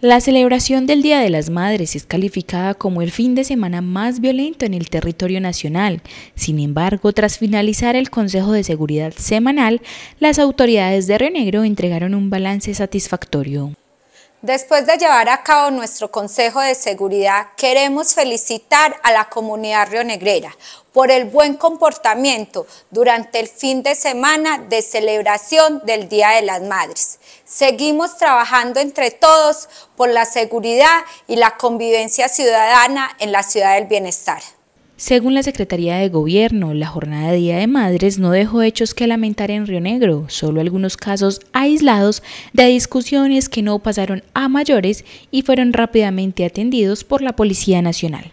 La celebración del Día de las Madres es calificada como el fin de semana más violento en el territorio nacional. Sin embargo, tras finalizar el Consejo de Seguridad semanal, las autoridades de Renegro entregaron un balance satisfactorio. Después de llevar a cabo nuestro Consejo de Seguridad, queremos felicitar a la comunidad rionegrera por el buen comportamiento durante el fin de semana de celebración del Día de las Madres. Seguimos trabajando entre todos por la seguridad y la convivencia ciudadana en la Ciudad del Bienestar. Según la Secretaría de Gobierno, la jornada de Día de Madres no dejó hechos que lamentar en Río Negro, solo algunos casos aislados de discusiones que no pasaron a mayores y fueron rápidamente atendidos por la Policía Nacional.